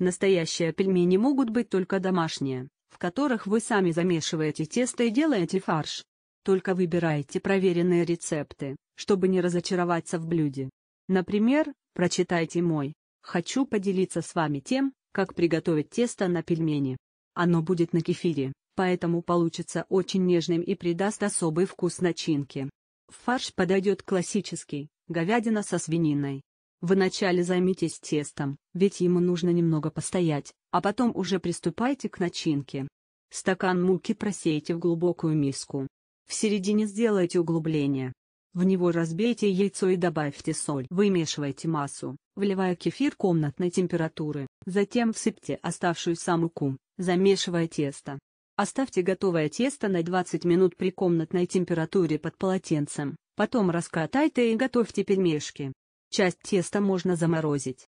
Настоящие пельмени могут быть только домашние, в которых вы сами замешиваете тесто и делаете фарш. Только выбирайте проверенные рецепты, чтобы не разочароваться в блюде. Например, прочитайте мой. Хочу поделиться с вами тем, как приготовить тесто на пельмени. Оно будет на кефире, поэтому получится очень нежным и придаст особый вкус начинке. В фарш подойдет классический, говядина со свининой, Вначале займитесь тестом, ведь ему нужно немного постоять, а потом уже приступайте к начинке. Стакан муки просейте в глубокую миску. В середине сделайте углубление. В него разбейте яйцо и добавьте соль. Вымешивайте массу, вливая кефир комнатной температуры, затем всыпьте оставшуюся муку, замешивая тесто. Оставьте готовое тесто на 20 минут при комнатной температуре под полотенцем, потом раскатайте и готовьте пельмешки. Часть теста можно заморозить.